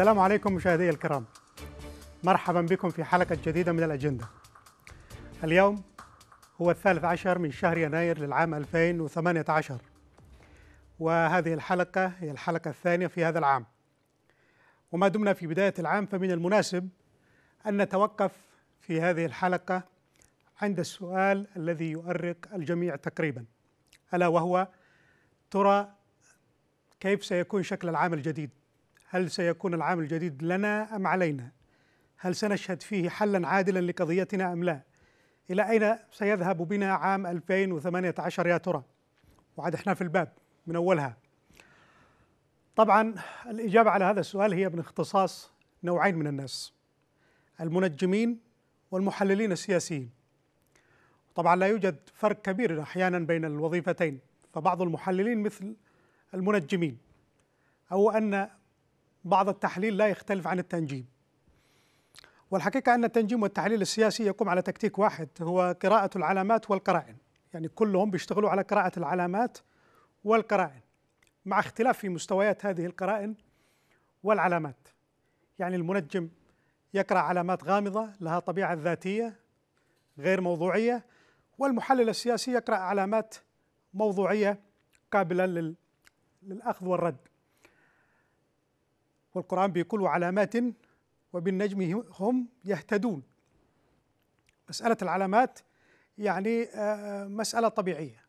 السلام عليكم مشاهدي الكرام مرحبا بكم في حلقة جديدة من الأجندة اليوم هو الثالث عشر من شهر يناير للعام 2018 وهذه الحلقة هي الحلقة الثانية في هذا العام وما دمنا في بداية العام فمن المناسب أن نتوقف في هذه الحلقة عند السؤال الذي يؤرق الجميع تقريبا ألا وهو ترى كيف سيكون شكل العام الجديد هل سيكون العام الجديد لنا أم علينا هل سنشهد فيه حلا عادلا لقضيتنا أم لا إلى أين سيذهب بنا عام 2018 يا ترى وعد إحنا في الباب من أولها طبعا الإجابة على هذا السؤال هي من اختصاص نوعين من الناس المنجمين والمحللين السياسيين طبعا لا يوجد فرق كبير أحيانا بين الوظيفتين فبعض المحللين مثل المنجمين أو أن بعض التحليل لا يختلف عن التنجيم والحقيقة أن التنجيم والتحليل السياسي يقوم على تكتيك واحد هو قراءة العلامات والقرائن يعني كلهم بيشتغلوا على قراءة العلامات والقرائن مع اختلاف في مستويات هذه القرائن والعلامات يعني المنجم يقرأ علامات غامضة لها طبيعة ذاتية غير موضوعية والمحلل السياسي يقرأ علامات موضوعية قابلة للأخذ والرد والقرآن بكل علامات وبالنجم هم يهتدون مسألة العلامات يعني آه، آه، مسألة طبيعية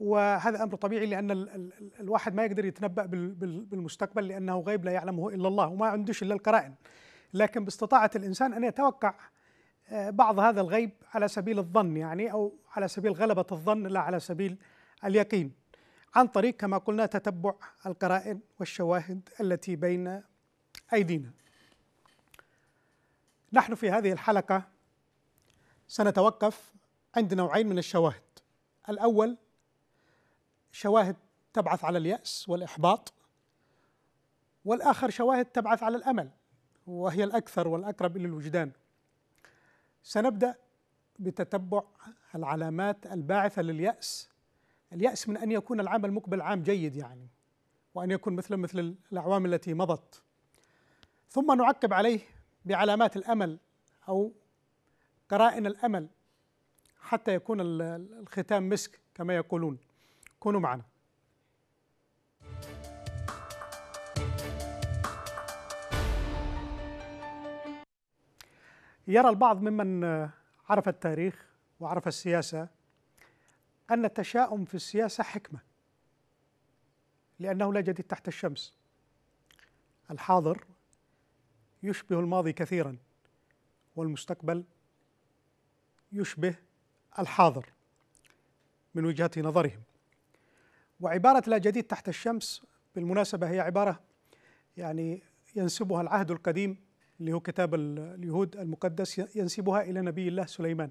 وهذا أمر طبيعي لأن الواحد ما يقدر يتنبأ بالمستقبل لأنه غيب لا يعلمه إلا الله وما عندوش إلا القرائن لكن باستطاعة الإنسان أن يتوقع آه، بعض هذا الغيب على سبيل الظن يعني أو على سبيل غلبة الظن لا على سبيل اليقين عن طريق كما قلنا تتبع القرائن والشواهد التي بين ايدينا. نحن في هذه الحلقه سنتوقف عند نوعين من الشواهد. الاول شواهد تبعث على الياس والاحباط والاخر شواهد تبعث على الامل وهي الاكثر والاقرب الى الوجدان. سنبدا بتتبع العلامات الباعثه للياس اليأس من أن يكون العام المقبل عام جيد يعني وأن يكون مثل مثل الأعوام التي مضت ثم نعقب عليه بعلامات الأمل أو قرائن الأمل حتى يكون الختام مسك كما يقولون كونوا معنا يرى البعض ممن عرف التاريخ وعرف السياسة أن التشاؤم في السياسة حكمة لأنه لا جديد تحت الشمس الحاضر يشبه الماضي كثيرا والمستقبل يشبه الحاضر من وجهة نظرهم وعبارة لا جديد تحت الشمس بالمناسبة هي عبارة يعني ينسبها العهد القديم اللي هو كتاب اليهود المقدس ينسبها إلى نبي الله سليمان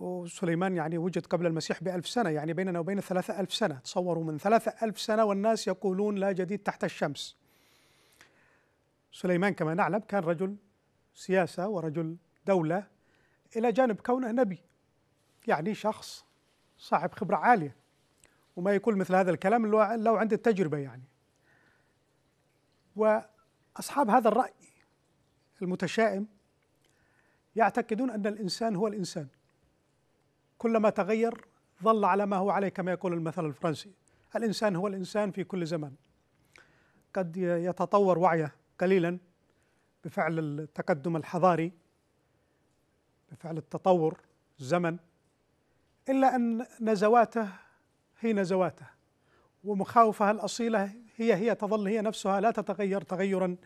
وسليمان يعني وجد قبل المسيح بألف سنة يعني بيننا وبين ثلاثة ألف سنة تصوروا من ثلاثة ألف سنة والناس يقولون لا جديد تحت الشمس سليمان كما نعلم كان رجل سياسة ورجل دولة إلى جانب كونه نبي يعني شخص صاحب خبرة عالية وما يقول مثل هذا الكلام لو عند التجربة يعني وأصحاب هذا الرأي المتشائم يعتقدون أن الإنسان هو الإنسان كلما تغير ظل على ما هو عليه كما يقول المثل الفرنسي الإنسان هو الإنسان في كل زمان قد يتطور وعيه قليلا بفعل التقدم الحضاري بفعل التطور الزمن إلا أن نزواته هي نزواته ومخاوفها الأصيلة هي هي تظل هي نفسها لا تتغير تغيرا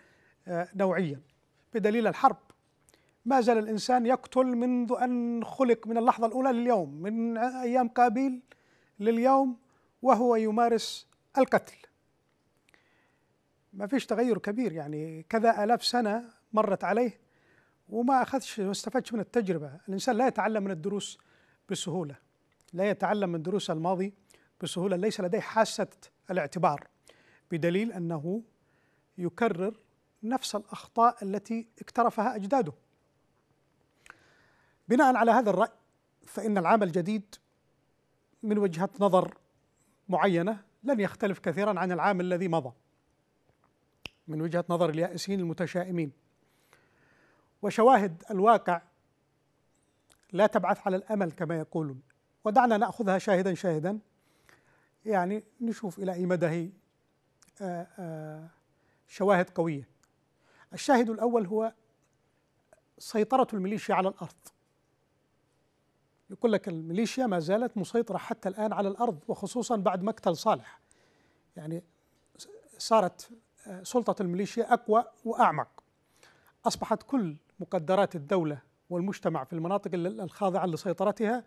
آه، نوعيا بدليل الحرب ما زال الإنسان يقتل منذ أن خلق من اللحظة الأولى لليوم من أيام قابيل لليوم وهو يمارس القتل ما فيش تغير كبير يعني كذا آلاف سنة مرت عليه وما أخذش ما استفدش من التجربة الإنسان لا يتعلم من الدروس بسهولة لا يتعلم من دروس الماضي بسهولة ليس لديه حاسة الاعتبار بدليل أنه يكرر نفس الأخطاء التي اقترفها أجداده بناء على هذا الرأي فإن العام الجديد من وجهة نظر معينة لن يختلف كثيرا عن العام الذي مضى من وجهة نظر اليائسين المتشائمين وشواهد الواقع لا تبعث على الأمل كما يقولون ودعنا نأخذها شاهدا شاهدا يعني نشوف إلى أي مدى هي آه، آه، شواهد قوية الشاهد الأول هو سيطرة الميليشيا على الأرض يقول لك الميليشيا ما زالت مسيطرة حتى الآن على الأرض وخصوصا بعد مقتل صالح يعني صارت آه، سلطة الميليشيا أقوى وأعمق أصبحت كل مقدرات الدولة والمجتمع في المناطق الخاضعة لسيطرتها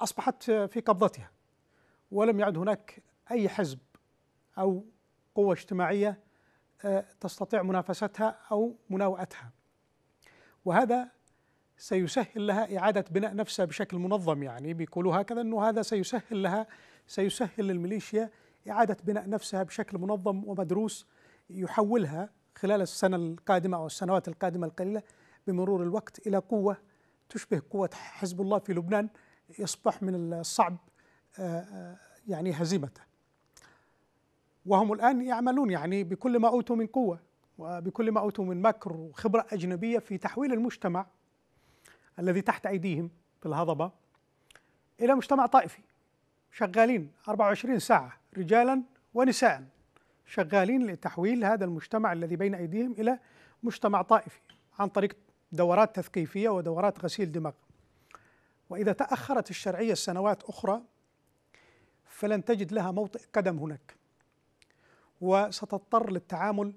أصبحت آه، في قبضتها ولم يعد هناك أي حزب أو قوة اجتماعية آه، تستطيع منافستها أو مناوئتها وهذا سيسهل لها إعادة بناء نفسها بشكل منظم يعني بيقولوا هكذا أنه هذا سيسهل لها سيسهل للميليشيا إعادة بناء نفسها بشكل منظم ومدروس يحولها خلال السنة القادمة أو السنوات القادمة القليلة بمرور الوقت إلى قوة تشبه قوة حزب الله في لبنان يصبح من الصعب آه، آه، يعني هزيمته وهم الآن يعملون يعني بكل ما أوتوا من قوة وبكل ما أوتوا من مكر وخبرة أجنبية في تحويل المجتمع الذي تحت أيديهم في الهضبة إلى مجتمع طائفي شغالين 24 ساعة رجالا ونساء شغالين لتحويل هذا المجتمع الذي بين أيديهم إلى مجتمع طائفي عن طريق دورات تثقيفية ودورات غسيل دماغ وإذا تأخرت الشرعية سنوات أخرى فلن تجد لها موطئ قدم هناك وستضطر للتعامل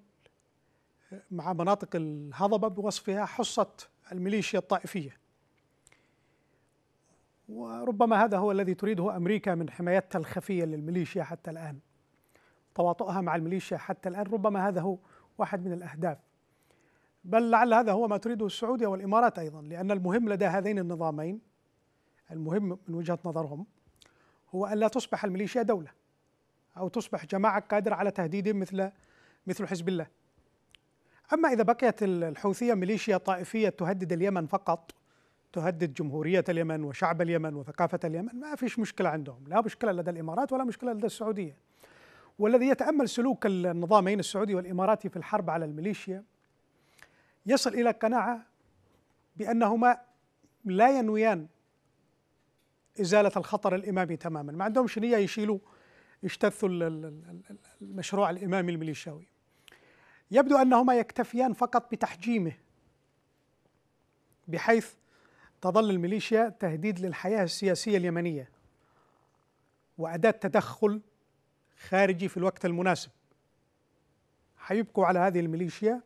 مع مناطق الهضبة بوصفها حصة الميليشيا الطائفية وربما هذا هو الذي تريده أمريكا من حمايتها الخفية للميليشيا حتى الآن تواطؤها مع الميليشيا حتى الآن ربما هذا هو واحد من الأهداف بل لعل هذا هو ما تريده السعودية والإمارات أيضا لأن المهم لدى هذين النظامين المهم من وجهة نظرهم هو ألا تصبح الميليشيا دولة أو تصبح جماعة قادرة على تهديد مثل مثل حزب الله أما إذا بقيت الحوثية ميليشيا طائفية تهدد اليمن فقط تهدد جمهورية اليمن وشعب اليمن وثقافة اليمن ما فيش مشكلة عندهم لا مشكلة لدى الإمارات ولا مشكلة لدى السعودية والذي يتأمل سلوك النظامين السعودي والإماراتي في الحرب على الميليشيا يصل إلى قناعة بأنهما لا ينويان إزالة الخطر الإمامي تماما ما عندهمش نية يشيلوا يجتثوا المشروع الإمامي الميليشياوي يبدو أنهما يكتفيان فقط بتحجيمه بحيث تظل الميليشيا تهديد للحياة السياسية اليمنية وأداة تدخل خارجي في الوقت المناسب حيبقوا على هذه الميليشيا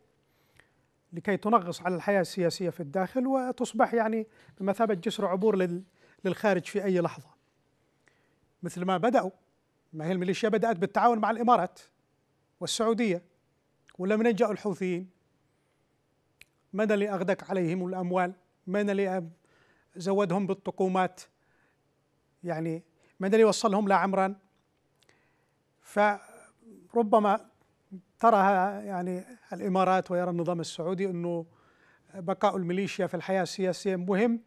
لكي تنغص على الحياة السياسية في الداخل وتصبح يعني بمثابة جسر عبور للخارج في أي لحظة مثل ما بدأوا ما هي الميليشيا بدأت بالتعاون مع الإمارات والسعودية ولا من جاءوا الحوثيين من اللي أغدق عليهم الأموال من اللي زودهم بالطقومات يعني من يوصلهم وصلهم عمرا فربما تراها يعني الامارات ويرى النظام السعودي انه بقاء الميليشيا في الحياه السياسيه مهم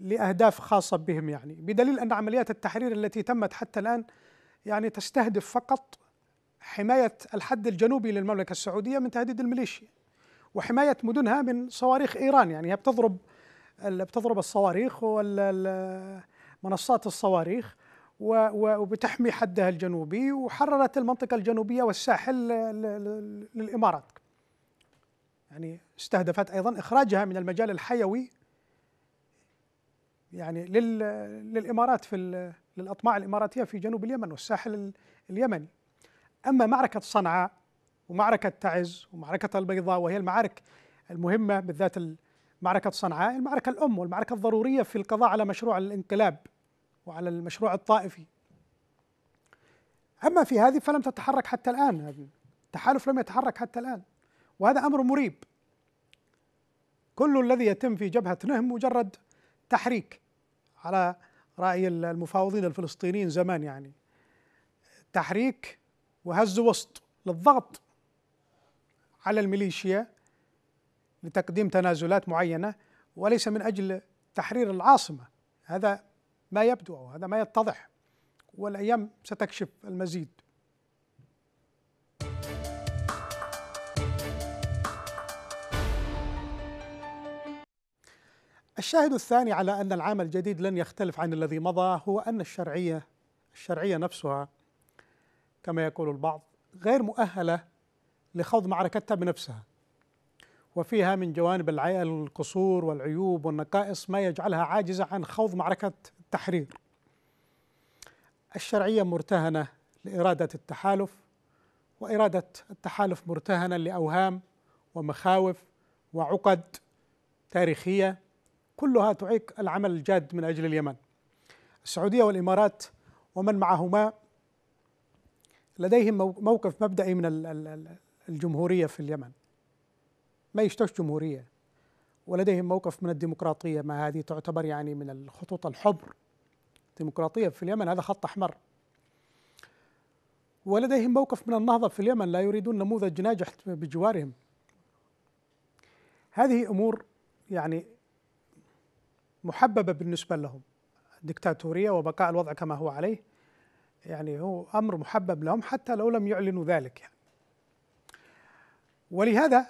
لاهداف خاصه بهم يعني بدليل ان عمليات التحرير التي تمت حتى الان يعني تستهدف فقط حمايه الحد الجنوبي للمملكه السعوديه من تهديد الميليشيا وحمايه مدنها من صواريخ ايران يعني هي بتضرب بتضرب الصواريخ منصات الصواريخ وبتحمي حدها الجنوبي وحررت المنطقة الجنوبية والساحل للإمارات يعني استهدفت أيضا إخراجها من المجال الحيوي يعني للإمارات في للأطماع الإماراتية في جنوب اليمن والساحل اليمني أما معركة صنعاء ومعركة تعز ومعركة البيضاء وهي المعارك المهمة بالذات معركة صنعاء المعركة الأم والمعركة الضرورية في القضاء على مشروع الانقلاب وعلى المشروع الطائفي أما في هذه فلم تتحرك حتى الآن التحالف لم يتحرك حتى الآن وهذا أمر مريب كل الذي يتم في جبهة نهم مجرد تحريك على رأي المفاوضين الفلسطينيين زمان يعني تحريك وهز وسط للضغط على الميليشيا لتقديم تنازلات معينه وليس من اجل تحرير العاصمه هذا ما يبدو او هذا ما يتضح والايام ستكشف المزيد الشاهد الثاني على ان العام الجديد لن يختلف عن الذي مضى هو ان الشرعيه الشرعيه نفسها كما يقول البعض غير مؤهله لخوض معركتها بنفسها وفيها من جوانب القصور والعيوب والنقائص ما يجعلها عاجزة عن خوض معركة التحرير الشرعية مرتهنة لإرادة التحالف وإرادة التحالف مرتهنة لأوهام ومخاوف وعقد تاريخية كلها تعيق العمل الجاد من أجل اليمن السعودية والإمارات ومن معهما لديهم موقف مبدئي من الجمهورية في اليمن ما يشتوش جمهورية ولديهم موقف من الديمقراطية ما هذه تعتبر يعني من الخطوط الحبر الديمقراطية في اليمن هذا خط أحمر ولديهم موقف من النهضة في اليمن لا يريدون نموذج ناجح بجوارهم هذه أمور يعني محببة بالنسبة لهم دكتاتورية وبقاء الوضع كما هو عليه يعني هو أمر محبب لهم حتى لو لم يعلنوا ذلك يعني. ولهذا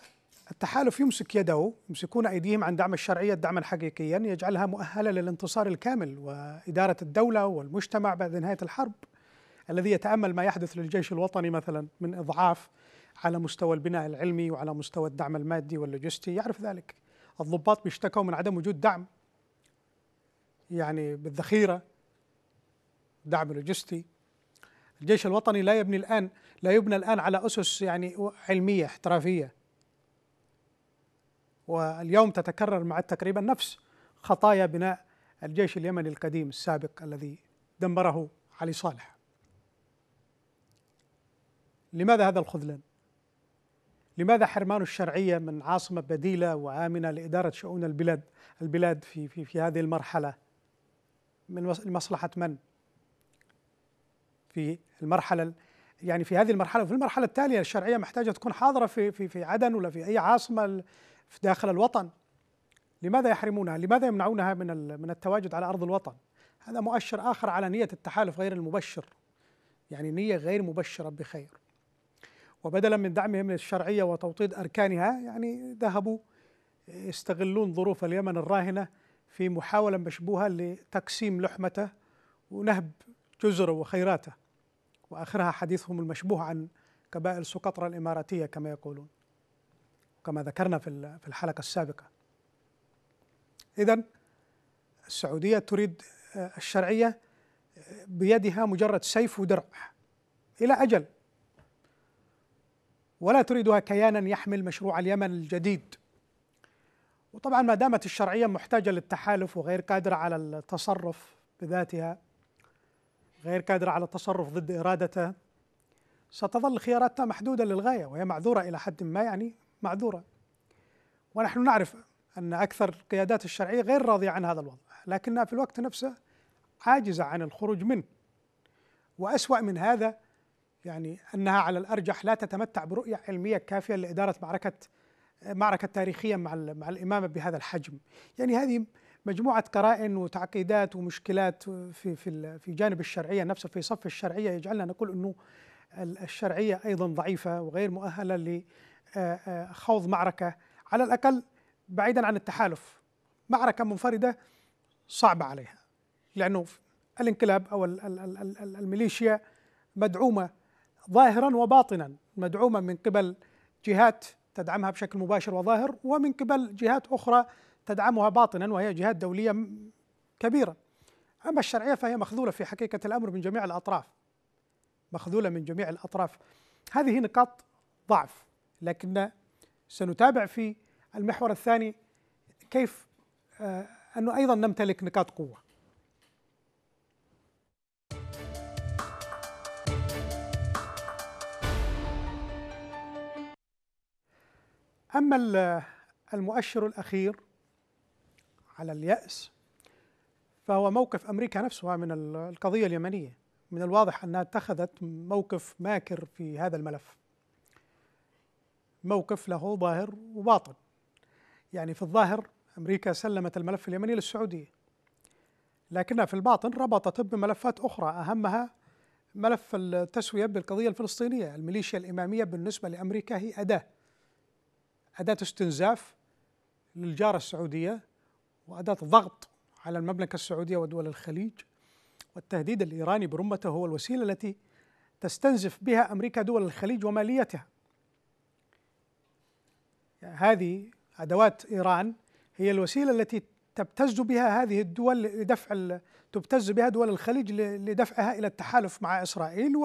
التحالف يمسك يده يمسكون أيديهم عن دعم الشرعية دعما حقيقيا يجعلها مؤهلة للانتصار الكامل وإدارة الدولة والمجتمع بعد نهاية الحرب الذي يتأمل ما يحدث للجيش الوطني مثلا من إضعاف على مستوى البناء العلمي وعلى مستوى الدعم المادي واللوجستي يعرف ذلك الضباط بيشتكوا من عدم وجود دعم يعني بالذخيرة دعم لوجستي الجيش الوطني لا يبني الآن لا يبنى الآن على أسس يعني علمية احترافية واليوم تتكرر مع تقريبا نفس خطايا بناء الجيش اليمني القديم السابق الذي دمره علي صالح لماذا هذا الخذلان؟ لماذا حرمان الشرعية من عاصمة بديلة وآمنة لإدارة شؤون البلاد البلاد في في في هذه المرحلة من لمصلحة من؟ في المرحلة يعني في هذه المرحلة وفي المرحلة التالية الشرعية محتاجة تكون حاضرة في في في عدن ولا في أي عاصمة في داخل الوطن لماذا يحرمونها؟ لماذا يمنعونها من من التواجد على ارض الوطن؟ هذا مؤشر اخر على نيه التحالف غير المبشر. يعني نيه غير مبشره بخير. وبدلا من دعمهم للشرعيه وتوطيد اركانها يعني ذهبوا يستغلون ظروف اليمن الراهنه في محاوله مشبوهه لتقسيم لحمته ونهب جزره وخيراته. واخرها حديثهم المشبوه عن قبائل سقطرى الاماراتيه كما يقولون. كما ذكرنا في في الحلقه السابقه. اذا السعوديه تريد آه، الشرعيه آه، بيدها مجرد سيف ودرع الى اجل ولا تريدها كيانا يحمل مشروع اليمن الجديد وطبعا ما دامت الشرعيه محتاجه للتحالف وغير قادره على التصرف بذاتها غير قادره على التصرف ضد ارادتها ستظل خياراتها محدوده للغايه وهي معذوره الى حد ما يعني معذورة ونحن نعرف أن أكثر القيادات الشرعية غير راضية عن هذا الوضع لكنها في الوقت نفسه عاجزة عن الخروج منه وأسوأ من هذا يعني أنها على الأرجح لا تتمتع برؤية علمية كافية لإدارة معركة معركة تاريخية مع مع الإمامة بهذا الحجم يعني هذه مجموعة قرائن وتعقيدات ومشكلات في في في جانب الشرعية نفسه في صف الشرعية يجعلنا نقول أنه الشرعية أيضا ضعيفة وغير مؤهلة آه، آه، خوض معركه على الاقل بعيدا عن التحالف معركه منفرده صعبه عليها لانه الانقلاب او الميليشيا مدعومه ظاهرا وباطنا مدعومه من قبل جهات تدعمها بشكل مباشر وظاهر ومن قبل جهات اخرى تدعمها باطنا وهي جهات دوليه كبيره اما الشرعيه فهي مخذوله في حقيقه الامر من جميع الاطراف مخذوله من جميع الاطراف هذه نقاط ضعف لكن سنتابع في المحور الثاني كيف آه، أنه أيضا نمتلك نقاط قوة أما آه، المؤشر الأخير على اليأس فهو موقف أمريكا نفسها من القضية اليمنية من الواضح أنها اتخذت موقف ماكر في هذا الملف موقف له ظاهر وباطن يعني في الظاهر أمريكا سلمت الملف اليمني للسعودية لكنها في الباطن ربطته بملفات أخرى أهمها ملف التسوية بالقضية الفلسطينية الميليشيا الإمامية بالنسبة لأمريكا هي أداة أداة استنزاف للجارة السعودية وأداة ضغط على المملكة السعودية ودول الخليج والتهديد الإيراني برمته هو الوسيلة التي تستنزف بها أمريكا دول الخليج وماليتها هذه أدوات إيران هي الوسيلة التي تبتز بها هذه الدول لدفع تبتز بها دول الخليج لدفعها إلى التحالف مع إسرائيل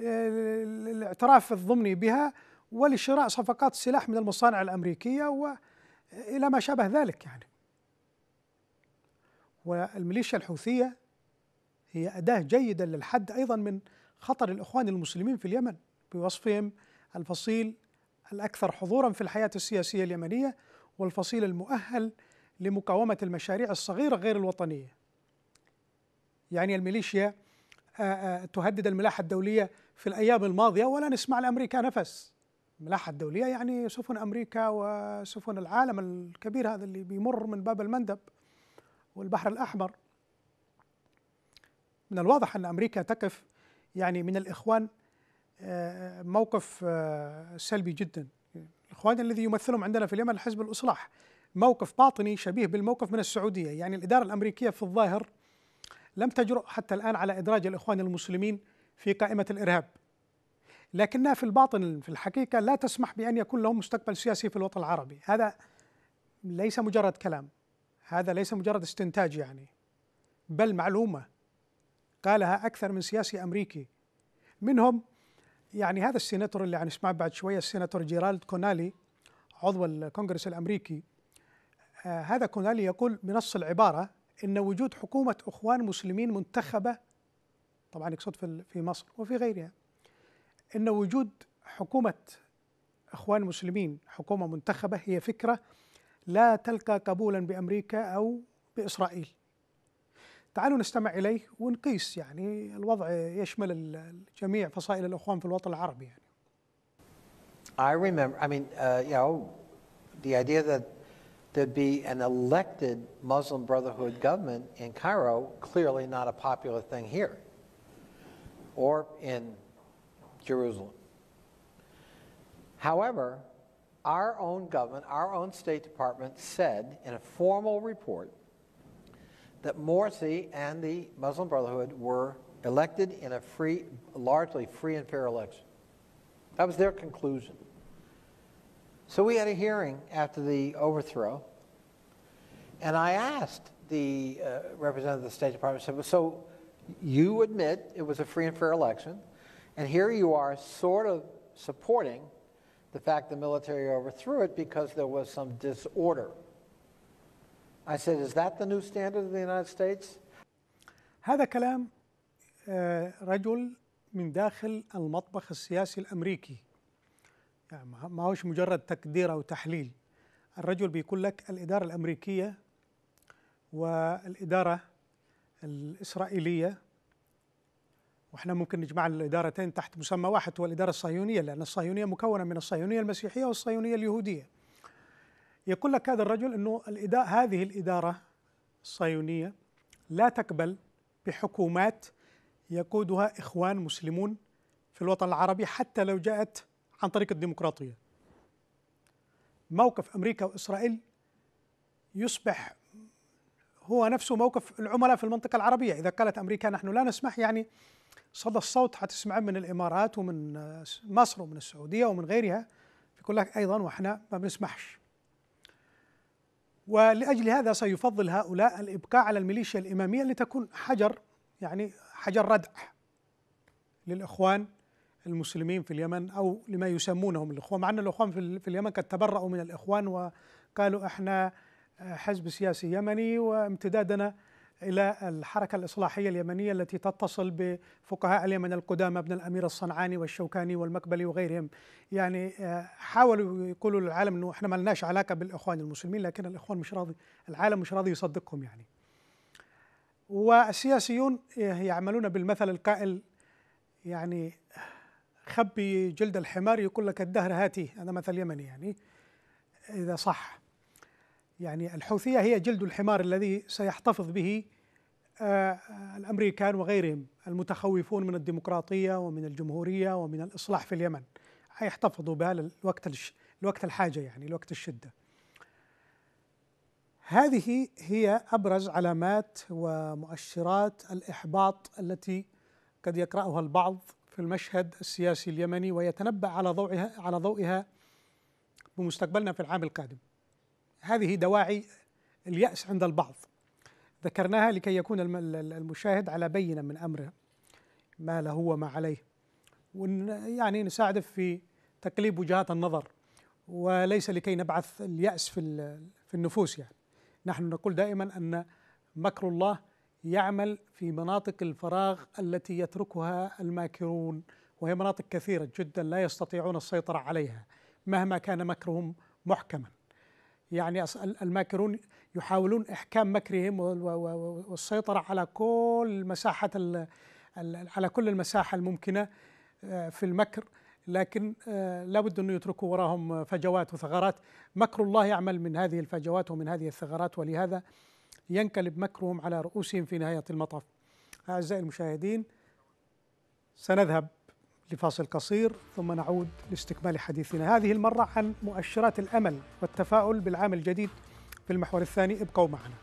والاعتراف آه، الضمني بها ولشراء صفقات سلاح من المصانع الأمريكية وإلى ما شابه ذلك يعني والميليشيا الحوثية هي أداة جيدة للحد أيضا من خطر الإخوان المسلمين في اليمن بوصفهم الفصيل الأكثر حضورا في الحياة السياسية اليمنية والفصيل المؤهل لمقاومة المشاريع الصغيرة غير الوطنية يعني الميليشيا آه، آه، تهدد الملاحة الدولية في الأيام الماضية ولا نسمع لأمريكا نفس الملاحة الدولية يعني سفن أمريكا وسفن العالم الكبير هذا اللي بيمر من باب المندب والبحر الأحمر من الواضح أن أمريكا تقف يعني من الإخوان موقف آه، سلبي جدا الاخوان الذي يمثلهم عندنا في اليمن حزب الاصلاح موقف باطني شبيه بالموقف من السعوديه يعني الاداره الامريكيه في الظاهر لم تجرؤ حتى الان على ادراج الاخوان المسلمين في قائمه الارهاب لكنها في الباطن في الحقيقه لا تسمح بان يكون لهم مستقبل سياسي في الوطن العربي هذا ليس مجرد كلام هذا ليس مجرد استنتاج يعني بل معلومه قالها اكثر من سياسي امريكي منهم يعني هذا السيناتور اللي هنسمعه بعد شويه السيناتور جيرالد كونالي عضو الكونغرس الامريكي آه هذا كونالي يقول بنص العباره ان وجود حكومه اخوان مسلمين منتخبه طبعا يقصد في في مصر وفي غيرها ان وجود حكومه اخوان مسلمين حكومه منتخبه هي فكره لا تلقى قبولا بامريكا او باسرائيل تعالوا نستمع إليه ونقيس يعني الوضع يشمل جميع فصائل الأخوان في الوطن العربي يعني. I remember, I mean, uh, you know, the idea that there'd be an elected Muslim Brotherhood government in Cairo, clearly not a popular thing here or in Jerusalem. However, our own government, our own State Department said in a formal report that Morsi and the Muslim Brotherhood were elected in a free, largely free and fair election. That was their conclusion. So we had a hearing after the overthrow, and I asked the uh, representative of the State Department, I said, well, so you admit it was a free and fair election, and here you are sort of supporting the fact the military overthrew it because there was some disorder. I said, is that the new standard of the United States? هذا كلام آه، رجل من داخل المطبخ السياسي الامريكي يعني ما هوش مجرد تقدير او تحليل الرجل بيقول لك الاداره الامريكيه والاداره الاسرائيليه واحنا ممكن نجمع الادارتين تحت مسمى واحد هو الاداره الصهيونيه لان الصهيونيه مكونه من الصهيونيه المسيحيه والصهيونيه اليهوديه يقول لك هذا الرجل انه هذه الاداره الصهيونيه لا تقبل بحكومات يقودها اخوان مسلمون في الوطن العربي حتى لو جاءت عن طريق الديمقراطيه. موقف امريكا واسرائيل يصبح هو نفسه موقف العملاء في المنطقه العربيه، اذا قالت امريكا نحن لا نسمح يعني صدى الصوت حتسمعه من الامارات ومن مصر ومن السعوديه ومن غيرها يقول لك ايضا واحنا ما بنسمحش. ولأجل هذا سيفضل هؤلاء الإبقاء على الميليشيا الإمامية لتكون حجر يعني حجر ردع للإخوان المسلمين في اليمن أو لما يسمونهم الإخوان مع أن الإخوان في اليمن قد تبرأوا من الإخوان وقالوا إحنا حزب سياسي يمني وامتدادنا إلى الحركة الإصلاحية اليمنية التي تتصل بفقهاء اليمن القدامى ابن الأمير الصنعاني والشوكاني والمقبلي وغيرهم يعني آه، حاولوا يقولوا للعالم أنه إحنا ما لناش علاقة بالإخوان المسلمين لكن الإخوان مش راضي العالم مش راضي يصدقهم يعني والسياسيون آه، يعملون بالمثل القائل يعني خبي جلد الحمار يقول لك الدهر هاتي هذا مثل يمني يعني إذا صح يعني الحوثية هي جلد الحمار الذي سيحتفظ به آه، آه، الأمريكان وغيرهم المتخوفون من الديمقراطية ومن الجمهورية ومن الإصلاح في اليمن حيحتفظوا بها الوقت الوقت الحاجة يعني لوقت الشدة هذه هي أبرز علامات ومؤشرات الإحباط التي قد يقرأها البعض في المشهد السياسي اليمني ويتنبأ على ضوئها على ضوئها بمستقبلنا في العام القادم هذه دواعي اليأس عند البعض ذكرناها لكي يكون المشاهد على بينة من أمره ما له وما عليه يعني نساعده في تقليب وجهات النظر وليس لكي نبعث اليأس في في النفوس يعني نحن نقول دائما أن مكر الله يعمل في مناطق الفراغ التي يتركها الماكرون وهي مناطق كثيرة جدا لا يستطيعون السيطرة عليها مهما كان مكرهم محكما يعني الماكرون يحاولون إحكام مكرهم والسيطرة على كل مساحة على كل المساحة الممكنة آه، في المكر لكن آه، لابد أن يتركوا وراهم فجوات وثغرات مكر الله يعمل من هذه الفجوات ومن هذه الثغرات ولهذا ينقلب مكرهم على رؤوسهم في نهاية المطاف أعزائي المشاهدين سنذهب لفاصل قصير ثم نعود لاستكمال حديثنا هذه المرة عن مؤشرات الأمل والتفاؤل بالعام الجديد في المحور الثاني ابقوا معنا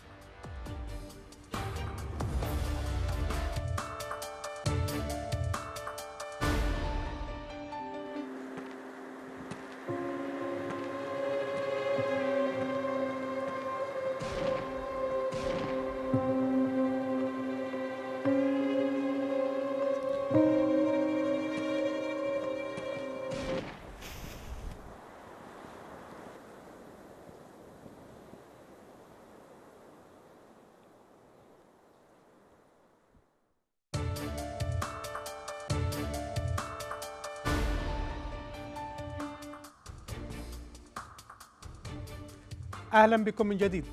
أهلا بكم من جديد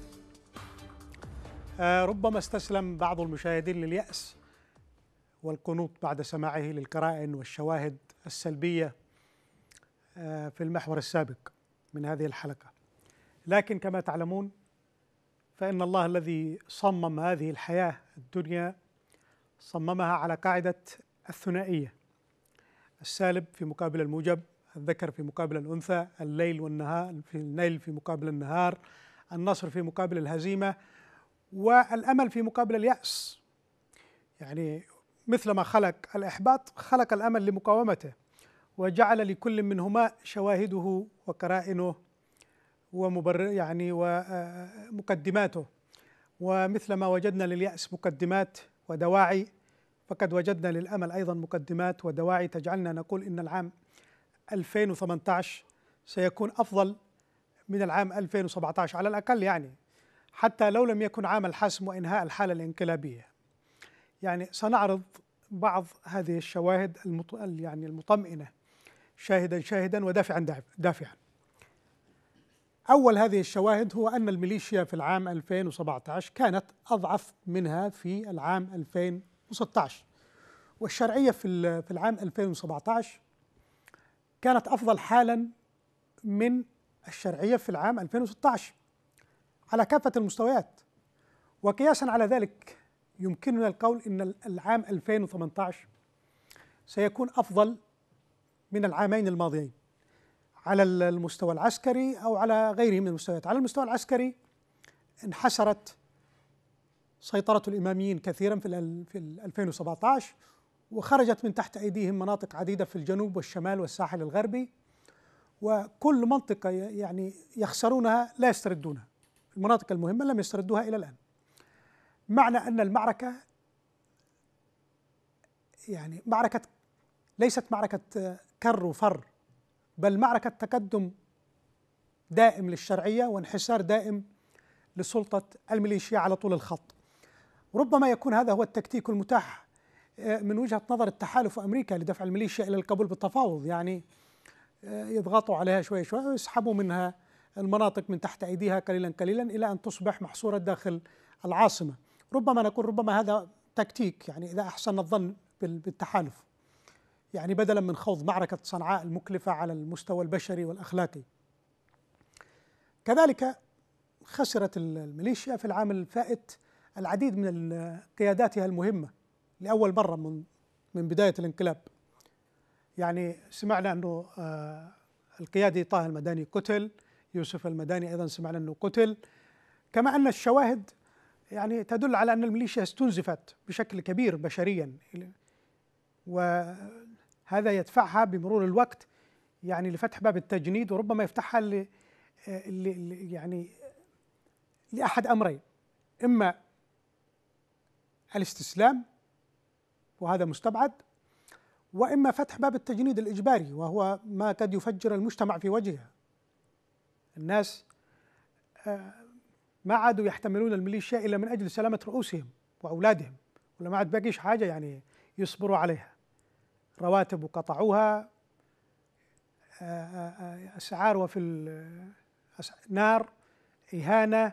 آه، ربما استسلم بعض المشاهدين لليأس والقنوط بعد سماعه للقرائن والشواهد السلبية آه، في المحور السابق من هذه الحلقة لكن كما تعلمون فإن الله الذي صمم هذه الحياة الدنيا صممها على قاعدة الثنائية السالب في مقابل الموجب الذكر في مقابل الأنثى الليل والنهار في الليل في مقابل النهار النصر في مقابل الهزيمة والأمل في مقابل اليأس يعني مثل ما خلق الإحباط خلق الأمل لمقاومته وجعل لكل منهما شواهده وقرائنه ومبرر يعني ومقدماته ومثل ما وجدنا لليأس مقدمات ودواعي فقد وجدنا للأمل أيضا مقدمات ودواعي تجعلنا نقول إن العام 2018 سيكون أفضل من العام 2017 على الأقل يعني حتى لو لم يكن عام الحسم وإنهاء الحالة الانقلابية يعني سنعرض بعض هذه الشواهد المط... يعني المطمئنة شاهدا شاهدا ودافعا دافعا أول هذه الشواهد هو أن الميليشيا في العام 2017 كانت أضعف منها في العام 2016 والشرعية في العام 2017 كانت أفضل حالا من الشرعية في العام 2016 على كافة المستويات وقياسا على ذلك يمكننا القول أن العام 2018 سيكون أفضل من العامين الماضيين على المستوى العسكري أو على غيره من المستويات على المستوى العسكري انحسرت سيطرة الإماميين كثيرا في 2017 وخرجت من تحت أيديهم مناطق عديدة في الجنوب والشمال والساحل الغربي وكل منطقة يعني يخسرونها لا يستردونها المناطق المهمة لم يستردوها إلى الآن معنى أن المعركة يعني معركة ليست معركة كر وفر بل معركة تقدم دائم للشرعية وانحسار دائم لسلطة الميليشيا على طول الخط ربما يكون هذا هو التكتيك المتاح آه، من وجهه نظر التحالف امريكا لدفع الميليشيا الى القبول بالتفاوض يعني آه، يضغطوا عليها شوي شوي ويسحبوا منها المناطق من تحت ايديها قليلا قليلا الى ان تصبح محصوره داخل العاصمه ربما نقول ربما هذا تكتيك يعني اذا احسن الظن بالتحالف يعني بدلا من خوض معركه صنعاء المكلفه على المستوى البشري والاخلاقي كذلك خسرت الميليشيا في العام الفائت العديد من قياداتها المهمه لاول مره من من بدايه الانقلاب يعني سمعنا انه آه، القيادي طه المداني قتل يوسف المداني ايضا سمعنا انه قتل كما ان الشواهد يعني تدل على ان الميليشيا استنزفت بشكل كبير بشريا وهذا يدفعها بمرور الوقت يعني لفتح باب التجنيد وربما يفتحها ل آه، يعني لاحد امرين اما الاستسلام وهذا مستبعد واما فتح باب التجنيد الاجباري وهو ما قد يفجر المجتمع في وجهه الناس آه، ما عادوا يحتملون الميليشيا الا من اجل سلامه رؤوسهم واولادهم ولا ما عاد باقيش حاجه يعني يصبروا عليها رواتب وقطعوها آه، آه، اسعار وفي النار اهانه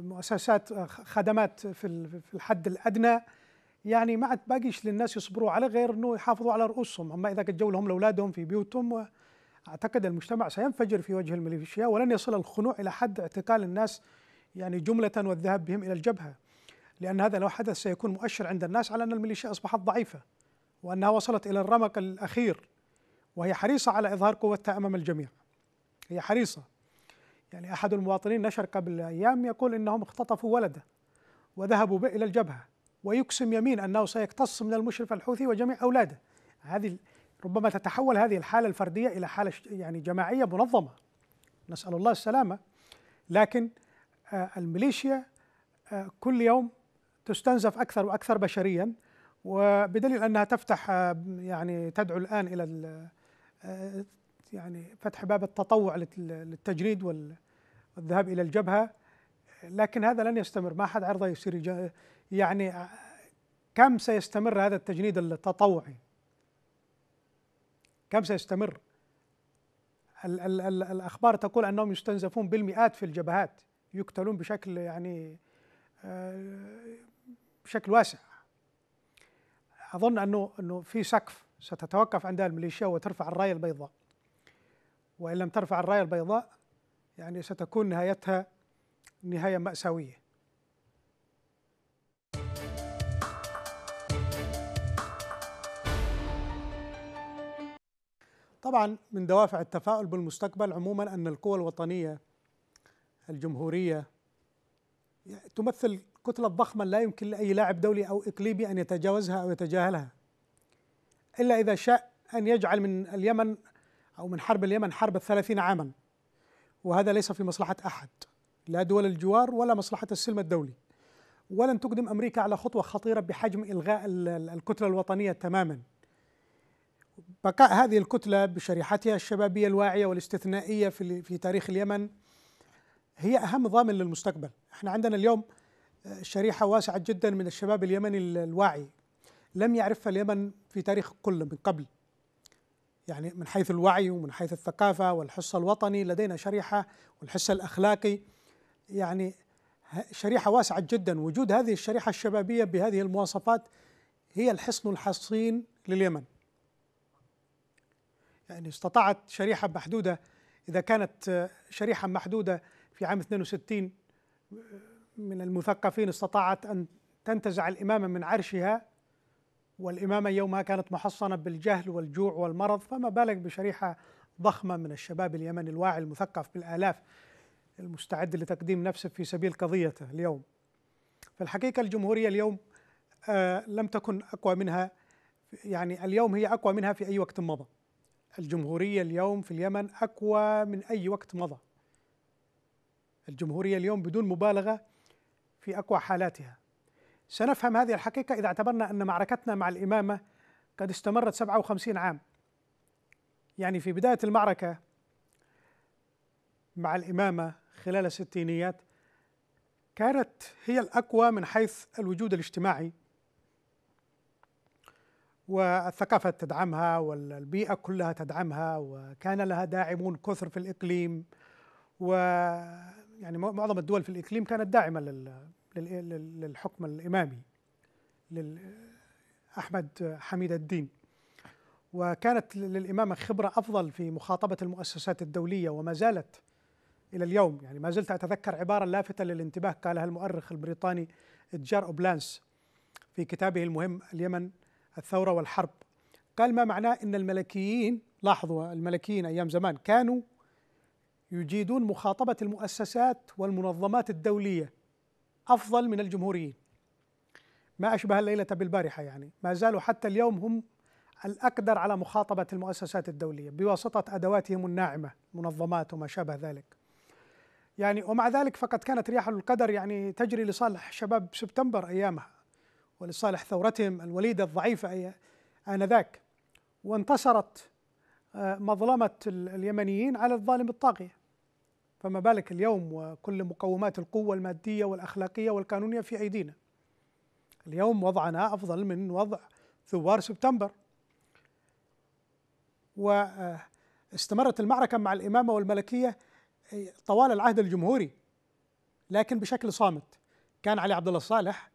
مؤسسات خدمات في الحد الادنى يعني ما عاد باقيش للناس يصبروا على غير انه يحافظوا على رؤوسهم، اما اذا كانت جولهم لاولادهم في بيوتهم اعتقد المجتمع سينفجر في وجه الميليشيا ولن يصل الخنوع الى حد اعتقال الناس يعني جمله والذهاب بهم الى الجبهه. لان هذا لو حدث سيكون مؤشر عند الناس على ان الميليشيا اصبحت ضعيفه وانها وصلت الى الرمق الاخير وهي حريصه على اظهار قوتها امام الجميع. هي حريصه. يعني احد المواطنين نشر قبل ايام يقول انهم اختطفوا ولده وذهبوا به الى الجبهه. ويقسم يمين أنه سيقتص من المشرف الحوثي وجميع أولاده هذه ربما تتحول هذه الحالة الفردية إلى حالة يعني جماعية منظمة نسأل الله السلامة لكن آه، الميليشيا آه، كل يوم تستنزف أكثر وأكثر بشريا وبدليل أنها تفتح آه، يعني تدعو الآن إلى يعني فتح باب التطوع للتجريد والذهاب إلى الجبهة لكن هذا لن يستمر ما حد عرضه يصير يعني كم سيستمر هذا التجنيد التطوعي كم سيستمر ال ال ال الأخبار تقول أنهم يستنزفون بالمئات في الجبهات يقتلون بشكل يعني آه، بشكل واسع أظن أنه أنه في سقف ستتوقف عندها الميليشيا وترفع الراية البيضاء وإن لم ترفع الراية البيضاء يعني ستكون نهايتها نهاية مأساوية طبعا من دوافع التفاؤل بالمستقبل عموما أن القوى الوطنية الجمهورية تمثل كتلة ضخمة لا يمكن لأي لاعب دولي أو إقليمي أن يتجاوزها أو يتجاهلها إلا إذا شاء أن يجعل من اليمن أو من حرب اليمن حرب الثلاثين عاما وهذا ليس في مصلحة أحد لا دول الجوار ولا مصلحة السلم الدولي ولن تقدم أمريكا على خطوة خطيرة بحجم إلغاء الكتلة الوطنية تماما بقاء هذه الكتلة بشريحتها الشبابية الواعية والاستثنائية في, تاريخ اليمن هي أهم ضامن للمستقبل احنا عندنا اليوم آه، شريحة واسعة جدا من الشباب اليمني الواعي لم يعرفها اليمن في تاريخ كله من قبل يعني من حيث الوعي ومن حيث الثقافة والحس الوطني لدينا شريحة والحس الأخلاقي يعني شريحة واسعة جدا وجود هذه الشريحة الشبابية بهذه المواصفات هي الحصن الحصين لليمن يعني استطاعت شريحة محدودة إذا كانت شريحة محدودة في عام 62 من المثقفين استطاعت أن تنتزع الإمامة من عرشها والإمامة يومها كانت محصنة بالجهل والجوع والمرض فما بالك بشريحة ضخمة من الشباب اليمني الواعي المثقف بالآلاف المستعد لتقديم نفسه في سبيل قضيته اليوم فالحقيقة الجمهورية اليوم آه، لم تكن أقوى منها يعني اليوم هي أقوى منها في أي وقت مضى الجمهورية اليوم في اليمن أقوى من أي وقت مضى الجمهورية اليوم بدون مبالغة في أقوى حالاتها سنفهم هذه الحقيقة إذا اعتبرنا أن معركتنا مع الإمامة قد استمرت 57 عام يعني في بداية المعركة مع الإمامة خلال الستينيات كانت هي الأقوى من حيث الوجود الاجتماعي والثقافة تدعمها والبيئة كلها تدعمها وكان لها داعمون كثر في الإقليم و يعني معظم الدول في الإقليم كانت داعمة للحكم الإمامي أحمد حميد الدين وكانت للإمامة خبرة أفضل في مخاطبة المؤسسات الدولية وما زالت إلى اليوم يعني ما زلت أتذكر عبارة لافتة للانتباه قالها المؤرخ البريطاني إتجار أوبلانس في كتابه المهم اليمن الثورة والحرب قال ما معناه أن الملكيين لاحظوا الملكيين أيام زمان كانوا يجيدون مخاطبة المؤسسات والمنظمات الدولية أفضل من الجمهوريين ما أشبه الليلة بالبارحة يعني ما زالوا حتى اليوم هم الأقدر على مخاطبة المؤسسات الدولية بواسطة أدواتهم الناعمة منظمات وما شابه ذلك يعني ومع ذلك فقد كانت رياح القدر يعني تجري لصالح شباب سبتمبر أيامها ولصالح ثورتهم الوليدة الضعيفة آنذاك وانتصرت آه، مظلمة اليمنيين على الظالم الطاغية فما بالك اليوم وكل مقومات القوة المادية والأخلاقية والقانونية في أيدينا اليوم وضعنا أفضل من وضع ثوار سبتمبر واستمرت آه، المعركة مع الإمامة والملكية إيه، طوال العهد الجمهوري لكن بشكل صامت كان علي عبد الله الصالح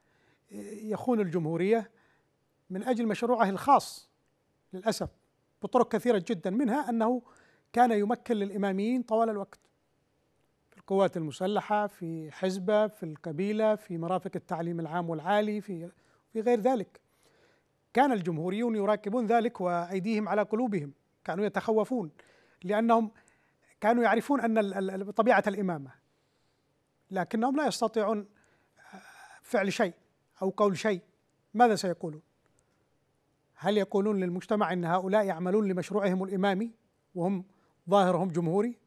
إيه، يخون الجمهوريه من اجل مشروعه الخاص للاسف بطرق كثيره جدا منها انه كان يمكن للاماميين طوال الوقت في القوات المسلحه في حزبه في القبيله في مرافق التعليم العام والعالي في في غير ذلك كان الجمهوريون يراقبون ذلك وايديهم على قلوبهم كانوا يتخوفون لانهم كانوا يعرفون أن طبيعة الإمامة لكنهم لا يستطيعون آه، فعل شيء أو قول شيء ماذا سيقولون؟ هل يقولون للمجتمع أن هؤلاء يعملون لمشروعهم الإمامي وهم ظاهرهم جمهوري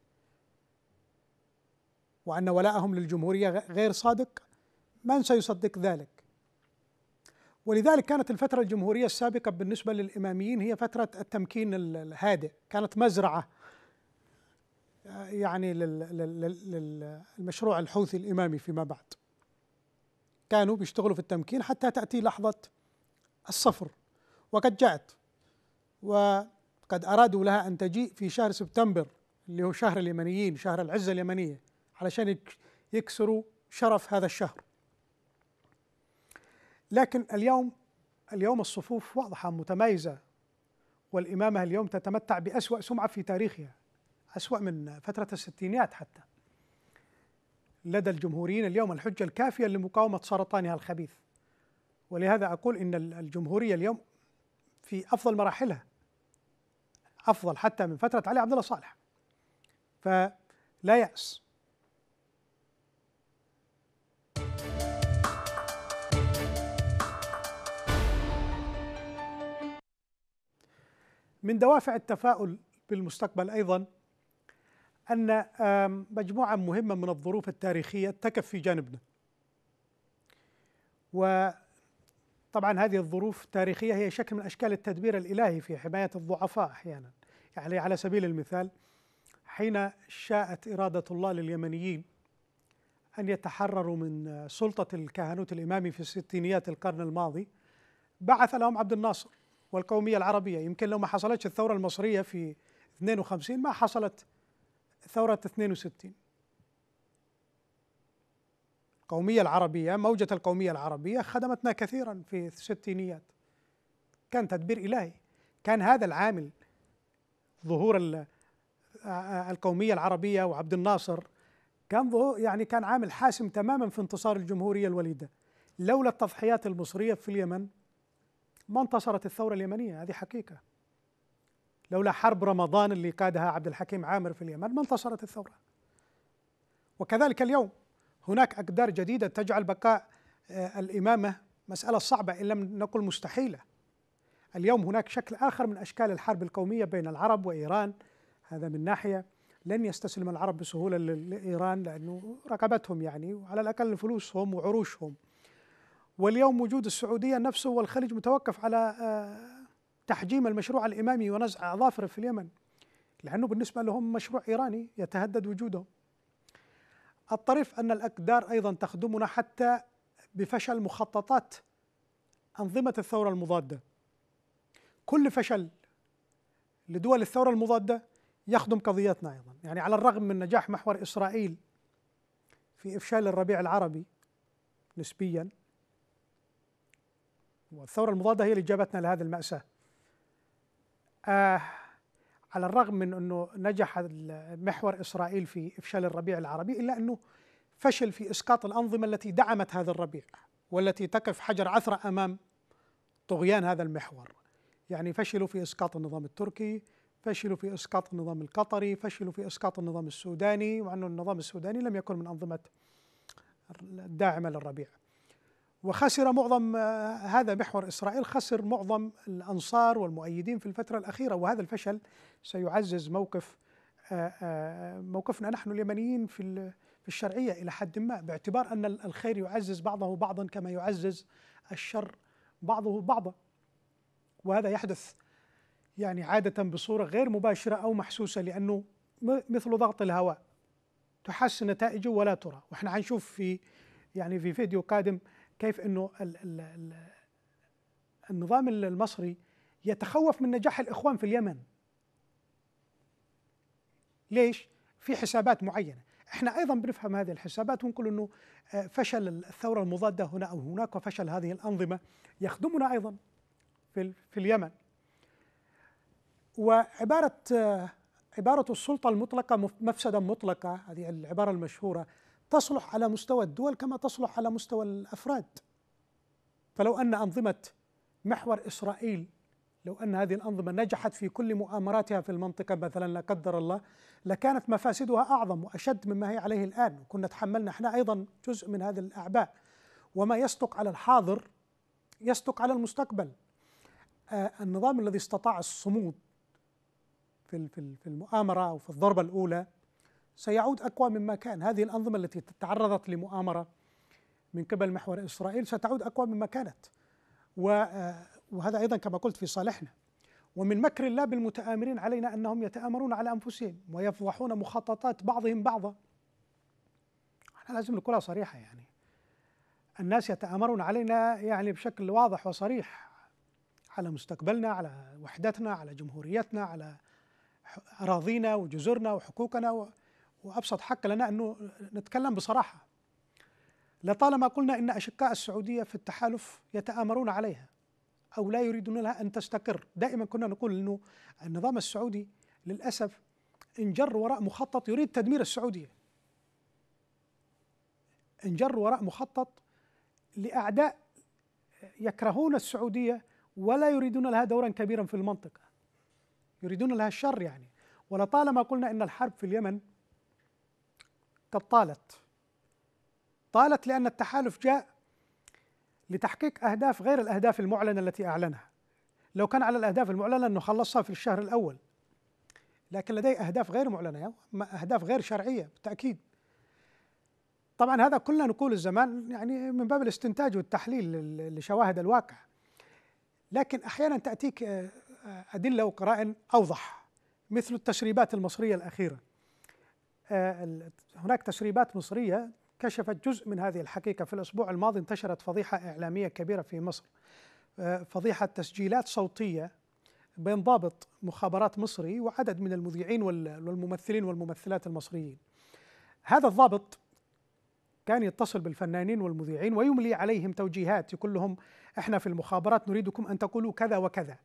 وأن ولائهم للجمهورية غير صادق من سيصدق ذلك ولذلك كانت الفترة الجمهورية السابقة بالنسبة للإماميين هي فترة التمكين الهادئ كانت مزرعة يعني للمشروع الحوثي الإمامي فيما بعد كانوا بيشتغلوا في التمكين حتى تأتي لحظة الصفر وقد جاءت وقد أرادوا لها أن تجيء في شهر سبتمبر اللي هو شهر اليمنيين شهر العزة اليمنية علشان يكسروا شرف هذا الشهر لكن اليوم اليوم الصفوف واضحة متميزة والإمامة اليوم تتمتع بأسوأ سمعة في تاريخها أسوأ من فترة الستينيات حتى لدى الجمهوريين اليوم الحجة الكافية لمقاومة سرطانها الخبيث ولهذا أقول إن الجمهورية اليوم في أفضل مراحلها أفضل حتى من فترة علي عبد الله صالح فلا يأس من دوافع التفاؤل بالمستقبل أيضا أن مجموعة مهمة من الظروف التاريخية تكف في جانبنا وطبعا هذه الظروف التاريخية هي شكل من أشكال التدبير الإلهي في حماية الضعفاء أحيانا يعني على سبيل المثال حين شاءت إرادة الله لليمنيين أن يتحرروا من سلطة الكهنوت الإمامي في ستينيات القرن الماضي بعث لهم عبد الناصر والقومية العربية يمكن لو ما حصلتش الثورة المصرية في 52 ما حصلت ثورة 62 القومية العربية موجة القومية العربية خدمتنا كثيرا في الستينيات كان تدبير إلهي كان هذا العامل ظهور القومية العربية وعبد الناصر كان يعني كان عامل حاسم تماما في انتصار الجمهورية الوليدة لولا التضحيات المصرية في اليمن ما انتصرت الثورة اليمنية هذه حقيقة لولا حرب رمضان اللي قادها عبد الحكيم عامر في اليمن ما انتصرت الثورة وكذلك اليوم هناك أقدار جديدة تجعل بقاء آه، الإمامة مسألة صعبة إن لم نقل مستحيلة اليوم هناك شكل آخر من أشكال الحرب القومية بين العرب وإيران هذا من ناحية لن يستسلم العرب بسهولة لإيران لأنه رقبتهم يعني وعلى الأقل فلوسهم وعروشهم واليوم وجود السعودية نفسه والخليج متوقف على آه، تحجيم المشروع الإمامي ونزع أظافره في اليمن لأنه بالنسبة لهم مشروع إيراني يتهدد وجوده الطريف أن الأقدار أيضا تخدمنا حتى بفشل مخططات أنظمة الثورة المضادة كل فشل لدول الثورة المضادة يخدم قضيتنا أيضا يعني على الرغم من نجاح محور إسرائيل في إفشال الربيع العربي نسبيا والثورة المضادة هي اللي جابتنا لهذه المأساة آه على الرغم من انه نجح محور اسرائيل في افشال الربيع العربي الا انه فشل في اسقاط الانظمه التي دعمت هذا الربيع والتي تقف حجر عثره امام طغيان هذا المحور. يعني فشلوا في اسقاط النظام التركي، فشلوا في اسقاط النظام القطري، فشلوا في اسقاط النظام السوداني وانه النظام السوداني لم يكن من انظمه الداعمه للربيع. وخسر معظم آه، هذا محور إسرائيل خسر معظم الأنصار والمؤيدين في الفترة الأخيرة وهذا الفشل سيعزز موقف آه، آه، موقفنا نحن اليمنيين في في الشرعية إلى حد ما باعتبار أن الخير يعزز بعضه بعضا كما يعزز الشر بعضه بعضا وهذا يحدث يعني عادة بصورة غير مباشرة أو محسوسة لأنه مثل ضغط الهواء تحس نتائجه ولا ترى وإحنا حنشوف في يعني في فيديو قادم كيف انه النظام المصري يتخوف من نجاح الاخوان في اليمن ليش في حسابات معينه احنا ايضا بنفهم هذه الحسابات ونقول انه آه، فشل الثوره المضاده هنا او هناك وفشل هذه الانظمه يخدمنا ايضا في في اليمن وعباره آه، عباره السلطه المطلقه مفسده مطلقه هذه العباره المشهوره تصلح على مستوى الدول كما تصلح على مستوى الافراد فلو ان انظمه محور اسرائيل لو ان هذه الانظمه نجحت في كل مؤامراتها في المنطقه مثلا لا قدر الله لكانت مفاسدها اعظم واشد مما هي عليه الان وكنا تحملنا احنا ايضا جزء من هذه الاعباء وما يصدق على الحاضر يصدق على المستقبل آه، النظام الذي استطاع الصمود في في المؤامره او في الضربه الاولى سيعود أقوى مما كان هذه الأنظمة التي تعرضت لمؤامرة من قبل محور إسرائيل ستعود أقوى مما كانت آه، وهذا أيضا كما قلت في صالحنا ومن مكر الله بالمتآمرين علينا أنهم يتآمرون على أنفسهم ويفضحون مخططات بعضهم بعضا احنا لازم نقولها صريحة يعني الناس يتآمرون علينا يعني بشكل واضح وصريح على مستقبلنا على وحدتنا على جمهوريتنا على أراضينا وجزرنا وحقوقنا و... وأبسط حق لنا أنه نتكلم بصراحة لطالما قلنا إن أشقاء السعودية في التحالف يتآمرون عليها أو لا يريدون لها أن تستقر دائما كنا نقول أنه النظام السعودي للأسف انجر وراء مخطط يريد تدمير السعودية انجر وراء مخطط لأعداء يكرهون السعودية ولا يريدون لها دورا كبيرا في المنطقة يريدون لها الشر يعني ولطالما قلنا أن الحرب في اليمن قد طالت طالت لأن التحالف جاء لتحقيق أهداف غير الأهداف المعلنة التي أعلنها لو كان على الأهداف المعلنة أنه خلصها في الشهر الأول لكن لديه أهداف غير معلنة يعني أهداف غير شرعية بالتأكيد طبعا هذا كله نقول الزمان يعني من باب الاستنتاج والتحليل لشواهد الواقع لكن أحيانا تأتيك آه، آه، أدلة وقرائن أوضح مثل التسريبات المصرية الأخيرة هناك تسريبات مصرية كشفت جزء من هذه الحقيقة في الأسبوع الماضي انتشرت فضيحة إعلامية كبيرة في مصر آه، فضيحة تسجيلات صوتية بين ضابط مخابرات مصري وعدد من المذيعين والممثلين والممثلات المصريين هذا الضابط كان يتصل بالفنانين والمذيعين ويملي عليهم توجيهات يقول لهم احنا في المخابرات نريدكم ان تقولوا كذا وكذا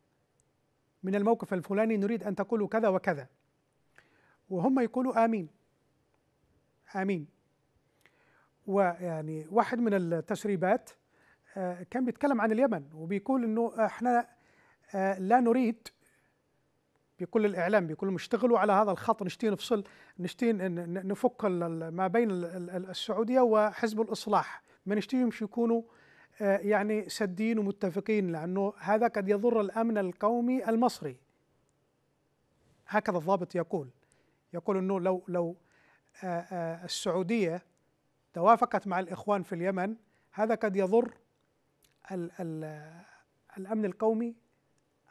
من الموقف الفلاني نريد ان تقولوا كذا وكذا وهم يقولوا امين آمين ويعني واحد من التسريبات آه، كان بيتكلم عن اليمن وبيقول انه احنا آه، لا نريد بكل الاعلام بيقولوا اشتغلوا على هذا الخط نشتي نفصل نشتي نفك ما بين السعوديه وحزب الاصلاح ما نشتيهمش يكونوا آه، يعني سدين ومتفقين لانه هذا قد يضر الامن القومي المصري هكذا الضابط يقول يقول انه لو لو آه، آه، السعودية توافقت مع الإخوان في اليمن هذا قد يضر الـ الـ الأمن القومي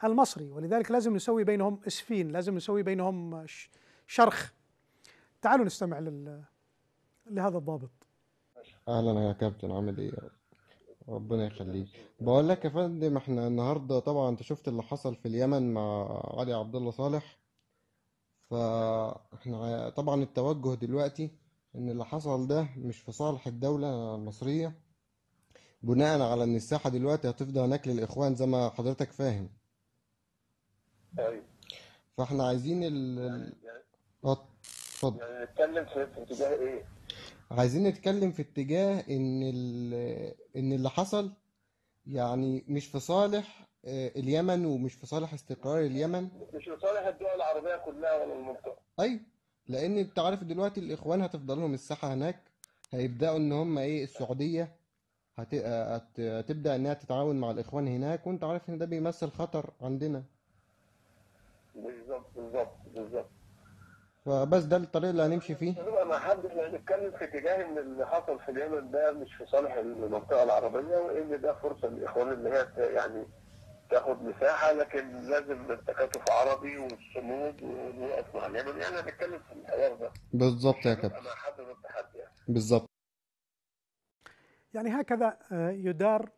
المصري ولذلك لازم نسوي بينهم اسفين لازم نسوي بينهم شرخ تعالوا نستمع لهذا الضابط اهلا يا كابتن عامل ايه ربنا يخليك بقول لك يا فندم احنا النهارده طبعا انت شفت اللي حصل في اليمن مع علي عبد الله صالح فاحنا طبعا التوجه دلوقتي ان اللي حصل ده مش في صالح الدولة المصرية بناء على ان الساحة دلوقتي هتفضى هناك للاخوان زي ما حضرتك فاهم ايوه فاحنا عايزين ال يعني- يعني- اتفضل يعني... نتكلم في... اتجاه ايه؟ عايزين نتكلم في اتجاه ان ان اللي حصل يعني مش في صالح آه، اليمن ومش في صالح استقرار اليمن مش في صالح الدول العربية كلها ولا المنطقة أيوة لأن أنت عارف دلوقتي الإخوان هتفضل لهم الساحة هناك هيبدأوا إن هم إيه السعودية هت... هت... هتبدأ إنها تتعاون مع الإخوان هناك وأنت عارف إن ده بيمثل خطر عندنا بالظبط بالظبط بالظبط فبس ده الطريق اللي هنمشي فيه ما طيب، حد هنتكلم في اتجاه ان اللي حصل في اليمن ده مش في صالح المنطقه العربيه وان ده فرصه للاخوان اللي هي يعني تاخد مساحه لكن لازم التكاتف عربي والصمود ونوقف مع اليمن يعني بتكلم في الحوار ده بالظبط يا كابتن انا حد ضد حد يعني بالظبط يعني هكذا آه، يدار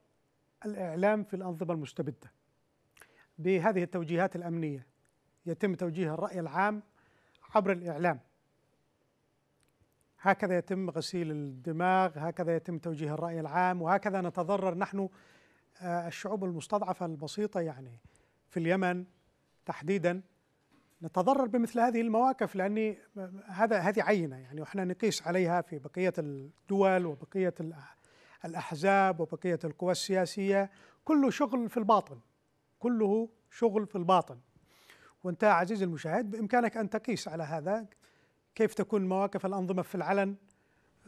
الاعلام في الانظمه المستبده بهذه التوجيهات الامنيه يتم توجيه الراي العام عبر الاعلام هكذا يتم غسيل الدماغ هكذا يتم توجيه الرأي العام وهكذا نتضرر نحن آه، الشعوب المستضعفة البسيطة يعني في اليمن تحديدا نتضرر بمثل هذه المواقف لأن هذا هذه عينة يعني وإحنا نقيس عليها في بقية الدول وبقية الأحزاب وبقية القوى السياسية كله شغل في الباطن كله شغل في الباطن وانت عزيزي المشاهد بإمكانك أن تقيس على هذا كيف تكون مواقف الأنظمة في العلن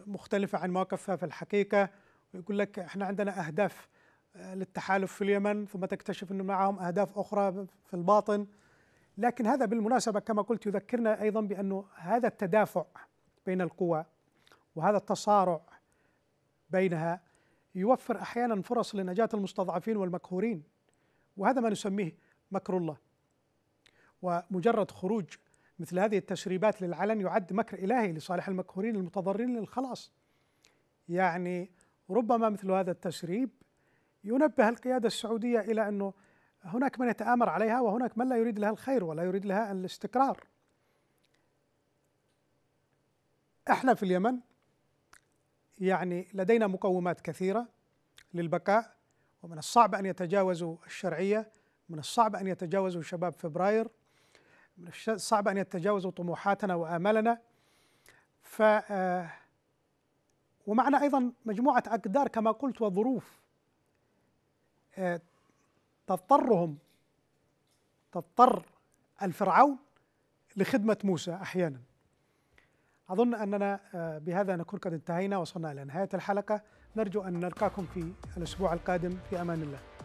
مختلفة عن مواقفها في الحقيقة ويقول لك احنا عندنا أهداف للتحالف في اليمن ثم تكتشف أنه معهم أهداف أخرى في الباطن لكن هذا بالمناسبة كما قلت يذكرنا أيضا بأنه هذا التدافع بين القوى وهذا التصارع بينها يوفر أحيانا فرص لنجاة المستضعفين والمقهورين وهذا ما نسميه مكر الله ومجرد خروج مثل هذه التسريبات للعلن يعد مكر إلهي لصالح المقهورين المتضررين للخلاص يعني ربما مثل هذا التسريب ينبه القيادة السعودية إلى أنه هناك من يتآمر عليها وهناك من لا يريد لها الخير ولا يريد لها الاستقرار احنا في اليمن يعني لدينا مقومات كثيرة للبقاء ومن الصعب أن يتجاوزوا الشرعية من الصعب أن يتجاوزوا شباب فبراير من الصعب أن يتجاوزوا طموحاتنا وآمالنا ف آه، ومعنا أيضا مجموعة أقدار كما قلت وظروف آه، تضطرهم تضطر الفرعون لخدمة موسى أحيانا أظن أننا آه، بهذا نكون قد انتهينا وصلنا إلى نهاية الحلقة نرجو أن نلقاكم في الأسبوع القادم في أمان الله